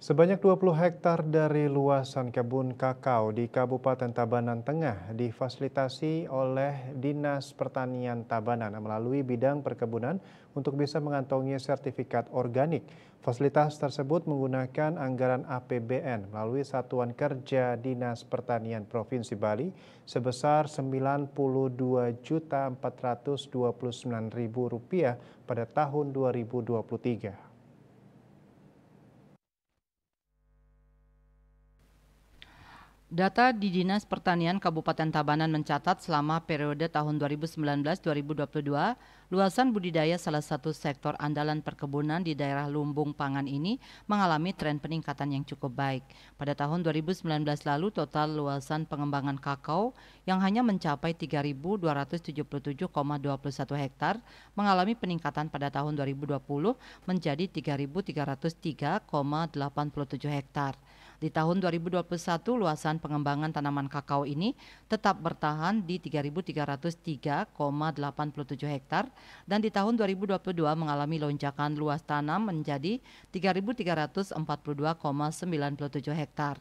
Sebanyak 20 hektar dari luasan kebun kakao di Kabupaten Tabanan Tengah difasilitasi oleh Dinas Pertanian Tabanan melalui bidang perkebunan untuk bisa mengantongi sertifikat organik. Fasilitas tersebut menggunakan anggaran APBN melalui Satuan Kerja Dinas Pertanian Provinsi Bali sebesar Rp92.429.000 pada tahun 2023. Data di Dinas Pertanian Kabupaten Tabanan mencatat selama periode tahun 2019-2022, luasan budidaya salah satu sektor andalan perkebunan di daerah Lumbung Pangan ini mengalami tren peningkatan yang cukup baik. Pada tahun 2019 lalu total luasan pengembangan kakao yang hanya mencapai 3.277,21 hektar mengalami peningkatan pada tahun 2020 menjadi 3.303,87 hektar. Di tahun 2021 luasan pengembangan tanaman kakao ini tetap bertahan di 3.303,87 hektar dan di tahun 2022 mengalami lonjakan luas tanam menjadi 3.342,97 hektar.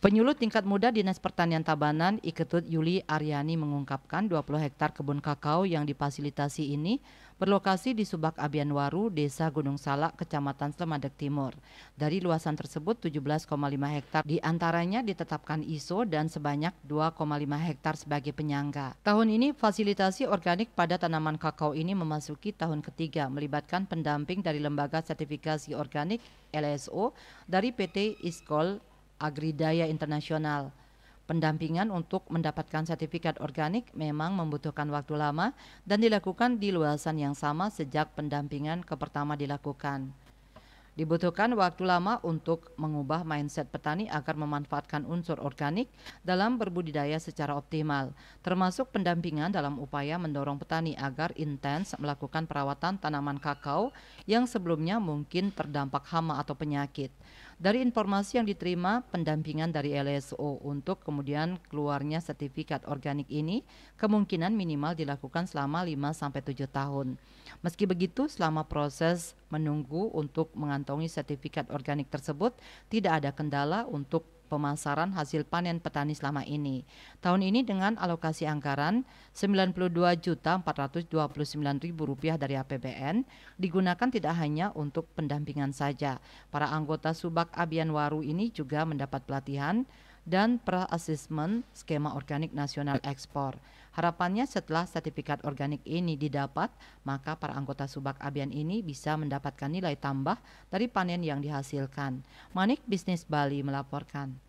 Penyulut tingkat muda Dinas Pertanian Tabanan Iketut Yuli Aryani mengungkapkan 20 hektar kebun kakao yang difasilitasi ini berlokasi di Subak Abianwaru, Desa Gunung Salak, Kecamatan Slemadeg Timur. Dari luasan tersebut 17,5 hektar diantaranya ditetapkan ISO dan sebanyak 2,5 hektar sebagai penyangga. Tahun ini fasilitasi organik pada tanaman kakao ini memasuki tahun ketiga melibatkan pendamping dari Lembaga Sertifikasi Organik LSO dari PT Iskol Agridaya Internasional. Pendampingan untuk mendapatkan sertifikat organik memang membutuhkan waktu lama dan dilakukan di luasan yang sama sejak pendampingan ke pertama dilakukan. Dibutuhkan waktu lama untuk mengubah mindset petani agar memanfaatkan unsur organik dalam berbudidaya secara optimal, termasuk pendampingan dalam upaya mendorong petani agar intens melakukan perawatan tanaman kakao yang sebelumnya mungkin terdampak hama atau penyakit. Dari informasi yang diterima pendampingan dari LSO untuk kemudian keluarnya sertifikat organik ini kemungkinan minimal dilakukan selama 5 sampai 7 tahun. Meski begitu, selama proses menunggu untuk mengantongi sertifikat organik tersebut tidak ada kendala untuk pemasaran hasil panen petani selama ini. Tahun ini dengan alokasi anggaran Rp92.429.000 dari APBN digunakan tidak hanya untuk pendampingan saja. Para anggota Subak Abian Waru ini juga mendapat pelatihan dan pra-asesmen skema organik nasional ekspor. Harapannya setelah sertifikat organik ini didapat, maka para anggota Subak Abian ini bisa mendapatkan nilai tambah dari panen yang dihasilkan. Manik Bisnis Bali melaporkan.